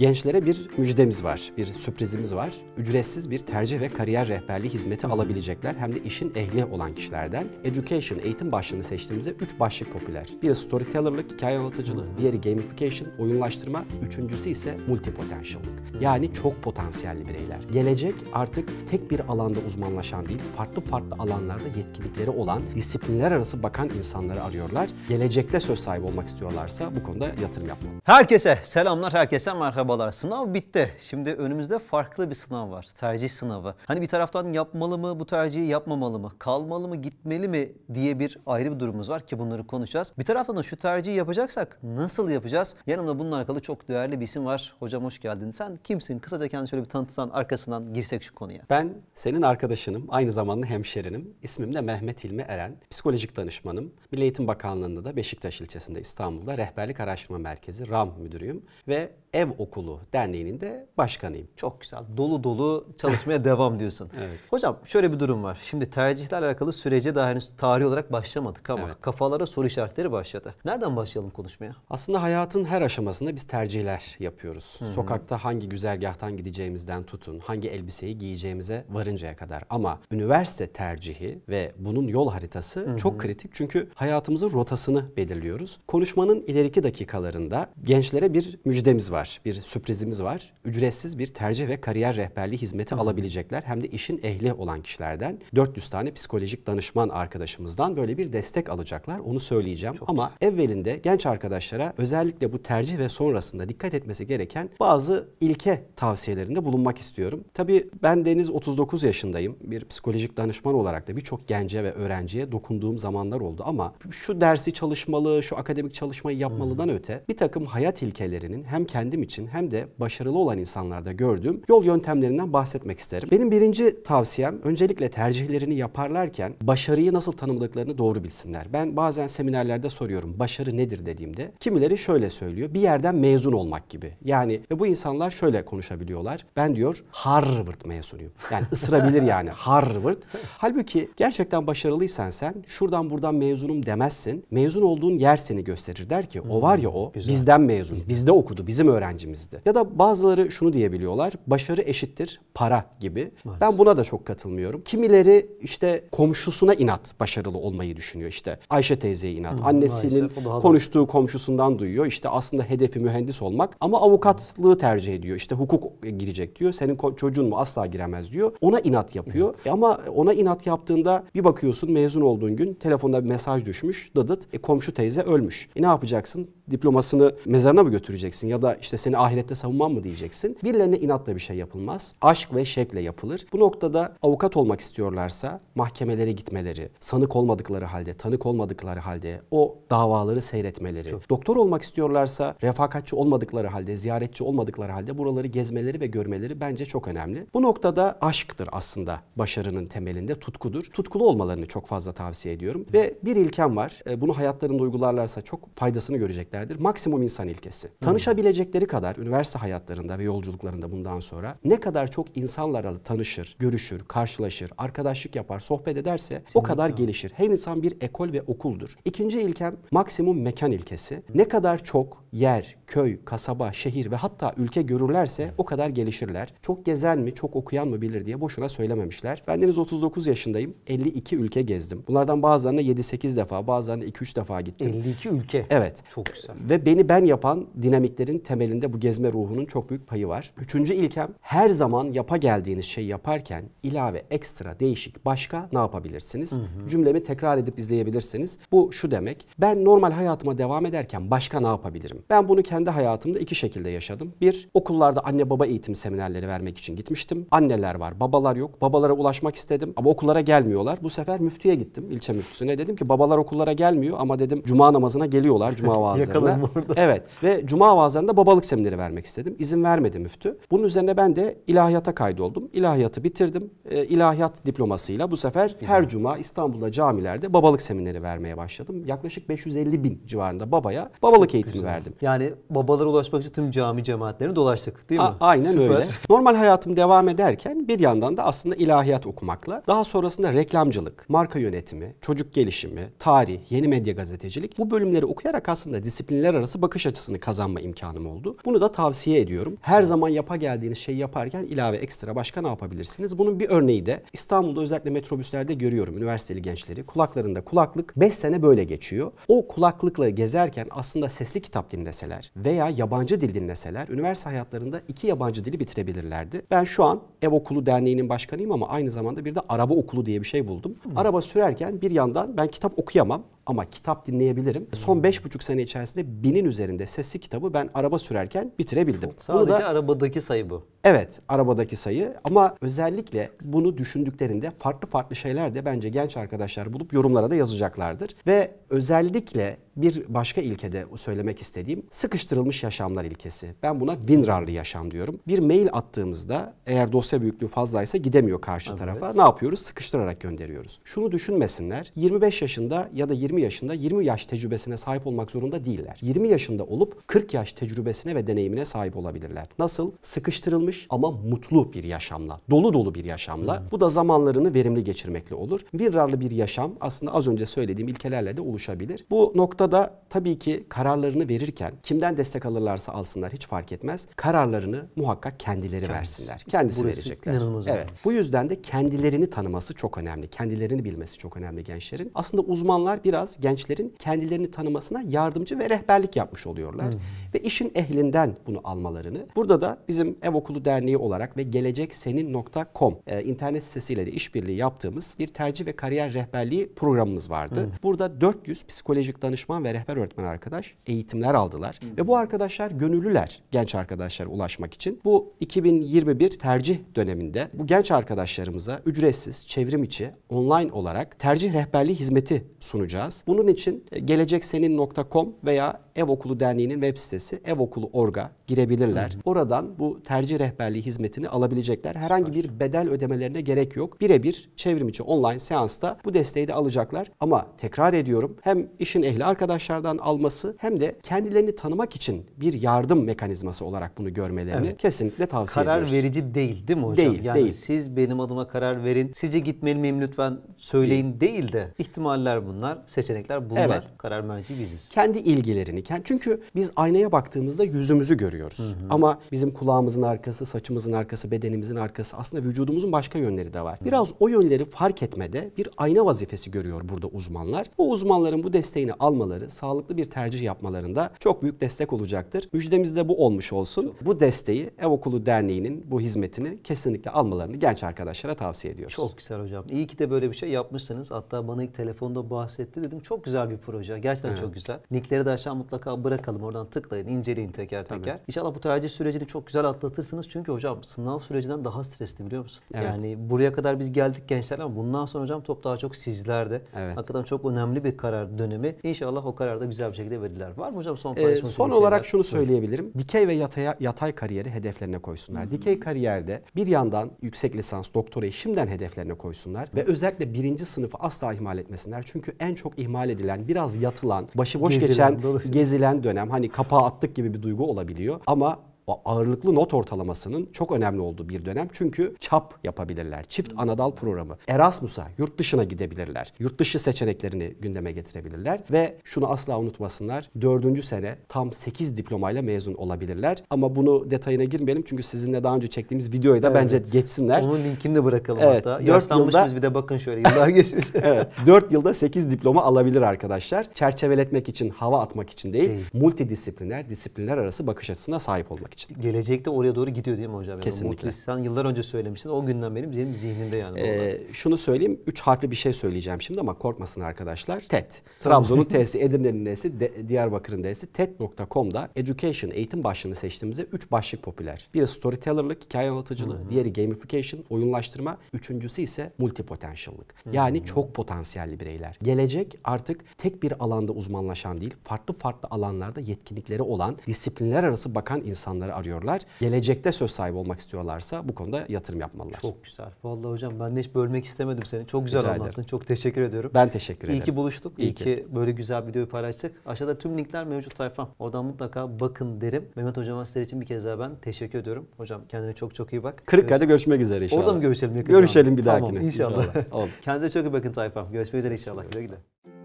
Gençlere bir müjdemiz var, bir sürprizimiz var. Ücretsiz bir tercih ve kariyer rehberliği hizmeti alabilecekler hem de işin ehli olan kişilerden. Education, eğitim başlığını seçtiğimizde 3 başlık popüler. Biri storytellerlık, hikaye anlatıcılığı, diğeri gamification, oyunlaştırma, üçüncüsü ise multipotentiallık. Yani çok potansiyelli bireyler. Gelecek artık tek bir alanda uzmanlaşan değil, farklı farklı alanlarda yetkinlikleri olan, disiplinler arası bakan insanları arıyorlar. Gelecekte söz sahibi olmak istiyorlarsa bu konuda yatırım yapmalı. Herkese selamlar, herkese merhaba merhabalar. Sınav bitti. Şimdi önümüzde farklı bir sınav var. Tercih sınavı. Hani bir taraftan yapmalı mı, bu tercihi yapmamalı mı, kalmalı mı, gitmeli mi diye bir ayrı bir durumumuz var ki bunları konuşacağız. Bir taraftan da şu tercihi yapacaksak nasıl yapacağız? Yanımda bununla alakalı çok değerli bir isim var. Hocam hoş geldin. Sen kimsin? Kısaca kendini şöyle bir tanıtsan arkasından girsek şu konuya. Ben senin arkadaşınım. Aynı zamanda hemşerinim. İsmim de Mehmet İlmi Eren. Psikolojik danışmanım. Milli Eğitim Bakanlığı'nda da Beşiktaş ilçesinde İstanbul'da Rehberlik Araştırma Merkezi RAM müdürüyüm ve ev okulu Okulu Derneği'nin de başkanıyım. Çok güzel. Dolu dolu çalışmaya devam diyorsun. Evet. Hocam şöyle bir durum var. Şimdi tercihlerle alakalı sürece daha henüz tarih olarak başlamadık ama evet. kafalara soru işaretleri başladı. Nereden başlayalım konuşmaya? Aslında hayatın her aşamasında biz tercihler yapıyoruz. Hı-hı. Sokakta hangi güzergahtan gideceğimizden tutun, hangi elbiseyi giyeceğimize varıncaya kadar. Ama üniversite tercihi ve bunun yol haritası Hı-hı. çok kritik. Çünkü hayatımızın rotasını belirliyoruz. Konuşmanın ileriki dakikalarında gençlere bir müjdemiz var. Bir sürprizimiz var. Ücretsiz bir tercih ve kariyer rehberliği hizmeti Hı. alabilecekler. Hem de işin ehli olan kişilerden 400 tane psikolojik danışman arkadaşımızdan böyle bir destek alacaklar. Onu söyleyeceğim. Çok Ama güzel. evvelinde genç arkadaşlara özellikle bu tercih ve sonrasında dikkat etmesi gereken bazı ilke tavsiyelerinde bulunmak istiyorum. Tabii ben Deniz 39 yaşındayım. Bir psikolojik danışman olarak da birçok gence ve öğrenciye dokunduğum zamanlar oldu ama şu dersi çalışmalı, şu akademik çalışmayı yapmalıdan hmm. öte bir takım hayat ilkelerinin hem kendim için hem de başarılı olan insanlarda gördüğüm yol yöntemlerinden bahsetmek isterim. Benim birinci tavsiyem öncelikle tercihlerini yaparlarken başarıyı nasıl tanımladıklarını doğru bilsinler. Ben bazen seminerlerde soruyorum başarı nedir dediğimde kimileri şöyle söylüyor bir yerden mezun olmak gibi. Yani ve bu insanlar şöyle konuşabiliyorlar. Ben diyor Harvard mezunuyum. Yani ısırabilir yani Harvard. Halbuki gerçekten başarılıysan sen şuradan buradan mezunum demezsin. Mezun olduğun yer seni gösterir der ki o hmm, var ya o bizden mezun. Bizde okudu bizim öğrencimiz gezdi. Ya da bazıları şunu diyebiliyorlar. Başarı eşittir para gibi. Maalesef. Ben buna da çok katılmıyorum. Kimileri işte komşusuna inat başarılı olmayı düşünüyor. İşte Ayşe teyzeye inat. Hı, Annesinin maalesef, konuştuğu komşusundan duyuyor. İşte aslında hedefi mühendis olmak ama avukatlığı tercih ediyor. İşte hukuk girecek diyor. Senin çocuğun mu asla giremez diyor. Ona inat yapıyor. Evet. ama ona inat yaptığında bir bakıyorsun mezun olduğun gün telefonda bir mesaj düşmüş. Dadıt e, komşu teyze ölmüş. E ne yapacaksın? diplomasını mezarına mı götüreceksin ya da işte seni ahirette savunmam mı diyeceksin. Birilerine inatla bir şey yapılmaz. Aşk ve şekle yapılır. Bu noktada avukat olmak istiyorlarsa mahkemelere gitmeleri, sanık olmadıkları halde, tanık olmadıkları halde o davaları seyretmeleri, Çok. doktor olmak istiyorlarsa refakatçi olmadıkları halde, ziyaretçi olmadıkları halde buraları gezmeleri ve görmeleri bence çok önemli. Bu noktada aşktır aslında başarının temelinde tutkudur. Tutkulu olmalarını çok fazla tavsiye ediyorum. Ve bir ilkem var. E, bunu hayatlarında uygularlarsa çok faydasını görecekler geleceklerdir. Maksimum insan ilkesi. Tanışabilecekleri kadar üniversite hayatlarında ve yolculuklarında bundan sonra ne kadar çok insanlarla tanışır, görüşür, karşılaşır, arkadaşlık yapar, sohbet ederse Kesinlikle. o kadar gelişir. Her insan bir ekol ve okuldur. İkinci ilkem maksimum mekan ilkesi. Ne kadar çok yer, köy, kasaba, şehir ve hatta ülke görürlerse o kadar gelişirler. Çok gezen mi, çok okuyan mı bilir diye boşuna söylememişler. Ben deniz 39 yaşındayım. 52 ülke gezdim. Bunlardan bazılarına 7-8 defa, bazılarına 2-3 defa gittim. 52 ülke. Evet. Çok güzel. Güzel. Ve beni ben yapan dinamiklerin temelinde bu gezme ruhunun çok büyük payı var. Üçüncü ilkem her zaman yapa geldiğiniz şey yaparken ilave, ekstra, değişik, başka ne yapabilirsiniz? Hı hı. Cümlemi tekrar edip izleyebilirsiniz. Bu şu demek. Ben normal hayatıma devam ederken başka ne yapabilirim? Ben bunu kendi hayatımda iki şekilde yaşadım. Bir, okullarda anne baba eğitim seminerleri vermek için gitmiştim. Anneler var, babalar yok. Babalara ulaşmak istedim ama okullara gelmiyorlar. Bu sefer müftüye gittim, ilçe müftüsüne. Dedim ki babalar okullara gelmiyor ama dedim cuma namazına geliyorlar, cuma vaazına namazlarına. burada. Evet ve cuma vaazlarında babalık semineri vermek istedim. İzin vermedi müftü. Bunun üzerine ben de ilahiyata kaydoldum. İlahiyatı bitirdim. E, ilahiyat diplomasıyla bu sefer her cuma İstanbul'da camilerde babalık semineri vermeye başladım. Yaklaşık 550 bin civarında babaya babalık Çok eğitimi güzel. verdim. Yani babalara ulaşmak için tüm cami cemaatlerini dolaştık değil mi? A- aynen Süper. öyle. Normal hayatım devam ederken bir yandan da aslında ilahiyat okumakla daha sonrasında reklamcılık, marka yönetimi, çocuk gelişimi, tarih, yeni medya gazetecilik bu bölümleri okuyarak aslında disiplin disiplinler arası bakış açısını kazanma imkanım oldu. Bunu da tavsiye ediyorum. Her zaman yapa geldiğiniz şeyi yaparken ilave ekstra başka ne yapabilirsiniz? Bunun bir örneği de İstanbul'da özellikle metrobüslerde görüyorum üniversiteli gençleri. Kulaklarında kulaklık 5 sene böyle geçiyor. O kulaklıkla gezerken aslında sesli kitap dinleseler veya yabancı dil dinleseler üniversite hayatlarında iki yabancı dili bitirebilirlerdi. Ben şu an Ev Okulu Derneği'nin başkanıyım ama aynı zamanda bir de araba okulu diye bir şey buldum. Hmm. Araba sürerken bir yandan ben kitap okuyamam ama kitap dinleyebilirim. Son 5,5 sene içerisinde binin üzerinde sesli kitabı ben araba sürerken bitirebildim. Sadece da, arabadaki sayı bu. Evet arabadaki sayı ama özellikle bunu düşündüklerinde farklı farklı şeyler de bence genç arkadaşlar bulup yorumlara da yazacaklardır. Ve özellikle bir başka ilkede söylemek istediğim sıkıştırılmış yaşamlar ilkesi. Ben buna WinRAR'lı yaşam diyorum. Bir mail attığımızda eğer dosya büyüklüğü fazlaysa gidemiyor karşı evet. tarafa. Ne yapıyoruz? Sıkıştırarak gönderiyoruz. Şunu düşünmesinler. 25 yaşında ya da 20 20 yaşında 20 yaş tecrübesine sahip olmak zorunda değiller. 20 yaşında olup 40 yaş tecrübesine ve deneyimine sahip olabilirler. Nasıl? Sıkıştırılmış ama mutlu bir yaşamla, dolu dolu bir yaşamla. Bu da zamanlarını verimli geçirmekle olur. Virrarlı bir yaşam aslında az önce söylediğim ilkelerle de oluşabilir. Bu noktada tabii ki kararlarını verirken kimden destek alırlarsa alsınlar hiç fark etmez. Kararlarını muhakkak kendileri Kendisi. versinler. Kendisi Burası verecekler. evet. Bu yüzden de kendilerini tanıması çok önemli. Kendilerini bilmesi çok önemli gençlerin. Aslında uzmanlar biraz biraz gençlerin kendilerini tanımasına yardımcı ve rehberlik yapmış oluyorlar. Hmm ve işin ehlinden bunu almalarını. Burada da bizim Ev Okulu Derneği olarak ve gelecekseni.com e, internet sitesiyle de işbirliği yaptığımız bir tercih ve kariyer rehberliği programımız vardı. Hı. Burada 400 psikolojik danışman ve rehber öğretmen arkadaş eğitimler aldılar Hı. ve bu arkadaşlar gönüllüler genç arkadaşlara ulaşmak için. Bu 2021 tercih döneminde bu genç arkadaşlarımıza ücretsiz, çevrim içi, online olarak tercih rehberliği hizmeti sunacağız. Bunun için e, gelecekseni.com veya Ev Okulu Derneği'nin web sitesi adresi orga girebilirler. Hı hı. Oradan bu tercih rehberliği hizmetini alabilecekler. Herhangi bir bedel ödemelerine gerek yok. Birebir çevrim içi online seansta bu desteği de alacaklar. Ama tekrar ediyorum hem işin ehli arkadaşlardan alması hem de kendilerini tanımak için bir yardım mekanizması olarak bunu görmelerini evet. kesinlikle tavsiye karar ediyoruz. Karar verici değil değil mi hocam? Değil, yani değil. siz benim adıma karar verin. Sizce gitmeli miyim lütfen söyleyin değil, değil de ihtimaller bunlar, seçenekler bunlar. Evet. Karar merci biziz. Kendi ilgilerini, çünkü biz aynaya baktığımızda yüzümüzü görüyoruz. Hı hı. Ama bizim kulağımızın arkası, saçımızın arkası, bedenimizin arkası aslında vücudumuzun başka yönleri de var. Biraz o yönleri fark etmede bir ayna vazifesi görüyor burada uzmanlar. O uzmanların bu desteğini almaları, sağlıklı bir tercih yapmalarında çok büyük destek olacaktır. Müjdemiz de bu olmuş olsun. Bu desteği Ev Okulu Derneği'nin bu hizmetini kesinlikle almalarını genç arkadaşlara tavsiye ediyoruz. Çok güzel hocam. İyi ki de böyle bir şey yapmışsınız. Hatta bana ilk telefonda bahsetti dedim. Çok güzel bir proje. Gerçekten evet. çok güzel. Linkleri de aşağı mutlaka bırakalım. Oradan tıklayın sayın, inceleyin teker teker. Tabii. İnşallah bu tercih sürecini çok güzel atlatırsınız. Çünkü hocam sınav sürecinden daha stresli biliyor musun? Evet. Yani buraya kadar biz geldik gençler ama bundan sonra hocam top daha çok sizlerde. Evet. Hakikaten çok önemli bir karar dönemi. İnşallah o kararda güzel bir şekilde verirler. Var mı hocam son ee, paylaşmak ee, Son olarak şeyler? şunu söyleyebilirim. Hı. Dikey ve yatay yatay kariyeri hedeflerine koysunlar. Hı. Dikey kariyerde bir yandan yüksek lisans, doktorayı şimdiden hedeflerine koysunlar. Ve özellikle birinci sınıfı asla ihmal etmesinler. Çünkü en çok ihmal edilen, biraz yatılan, başıboş gezilen, geçen, doğru. gezilen dönem. Hani kapağı attık gibi bir duygu olabiliyor. Ama ağırlıklı not ortalamasının çok önemli olduğu bir dönem. Çünkü çap yapabilirler. Çift anadal programı. Erasmus'a yurt dışına gidebilirler. Yurt dışı seçeneklerini gündeme getirebilirler ve şunu asla unutmasınlar. Dördüncü sene tam 8 diplomayla mezun olabilirler. Ama bunu detayına girmeyelim çünkü sizinle daha önce çektiğimiz videoyu da evet. bence geçsinler. Onun linkini de bırakalım evet, hatta. 4 yılda... bir de bakın şöyle yıllar geçmiş. evet, 4 yılda 8 diploma alabilir arkadaşlar. Çerçeveletmek için, hava atmak için değil, değil. multidisipliner, disiplinler arası bakış açısına sahip olmak için. Gelecekte oraya doğru gidiyor değil mi hocam? Yani Kesinlikle. Sen yıllar önce söylemiştin. O günden benim benim zihnimde yani. Ee, şunu söyleyeyim. Üç harfli bir şey söyleyeceğim şimdi ama korkmasın arkadaşlar. Ted. Trabzon'un T'si, Edirne'nin N'si, Diyarbakır'ın D'si. Ted.com'da education, eğitim başlığını seçtiğimizde üç başlık popüler. Biri storytellerlık, hikaye anlatıcılığı. Hı-hı. Diğeri gamification, oyunlaştırma. Üçüncüsü ise multipotentiallık. Yani Hı-hı. çok potansiyelli bireyler. Gelecek artık tek bir alanda uzmanlaşan değil, farklı farklı alanlarda yetkinlikleri olan, disiplinler arası bakan insanlar insanları arıyorlar. Gelecekte söz sahibi olmak istiyorlarsa bu konuda yatırım yapmalılar. Çok güzel. Vallahi hocam ben de hiç bölmek istemedim seni. Çok güzel Rica anlattın. Ederim. Çok teşekkür ediyorum. Ben teşekkür ederim. İyi ki buluştuk. İyi, İyi ki. ki böyle güzel videoyu paylaştık. Aşağıda tüm linkler mevcut sayfam. Oradan mutlaka bakın derim. Mehmet hocama sizler için bir kez daha ben teşekkür ediyorum. Hocam kendine çok çok iyi bak. Kırıkkale'de görüşmek üzere inşallah. Orada mı görüşelim? Yakın görüşelim bir dahakine. Tamam, İnşallah inşallah. Oldu. Kendinize çok iyi bakın tayfam. Görüşmek üzere inşallah. Güle güle.